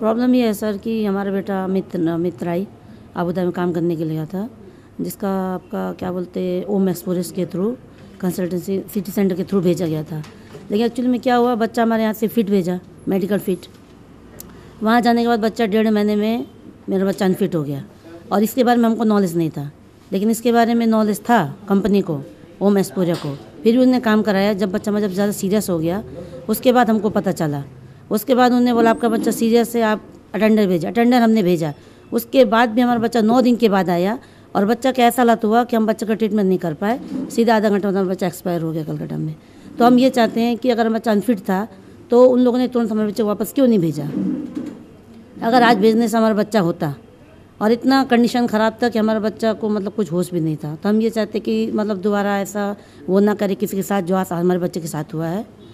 problem ये है sir कि हमारा बेटा अमित अमित राय में काम करने के लिए गया था जिसका आपका क्या बोलते हैं ओम एक्सपोरेस के थ्रू कंसल्टेंसी सिटी सेंटर के थ्रू भेजा गया था लेकिन एक्चुअली में क्या हुआ बच्चा हमारे यहाँ से फिट भेजा मेडिकल फिट वहाँ जाने के बाद बच्चा डेढ़ महीने में मेरा बच्चा अनफिट हो गया और इसके बारे में हमको नॉलेज नहीं था लेकिन इसके बारे में नॉलेज था कंपनी को ओम एस्पोरिया को फिर भी उन्होंने काम कराया जब बच्चा जब मतलब ज़्यादा सीरियस हो गया उसके बाद हमको पता चला उसके बाद उन्होंने बोला आपका बच्चा सीरियस है आप अटेंडर भेजा अटेंडर हमने भेजा उसके बाद भी हमारा बच्चा नौ दिन के बाद आया और बच्चा का ऐसा हालत हुआ कि हम बच्चे का ट्रीटमेंट नहीं कर पाए सीधा आधा घंटा हमारा बच्चा एक्सपायर हो गया कलकत्ता में तो हम ये चाहते हैं कि अगर बच्चा अनफिट था तो उन लोगों ने तुरंत हमारे बच्चे वापस क्यों नहीं भेजा अगर आज भेजने से हमारा बच्चा होता और इतना कंडीशन ख़राब था कि हमारा बच्चा को मतलब कुछ होश भी नहीं था तो हम ये चाहते कि मतलब दोबारा ऐसा वो ना करे किसी के साथ जो आज हमारे बच्चे के साथ हुआ है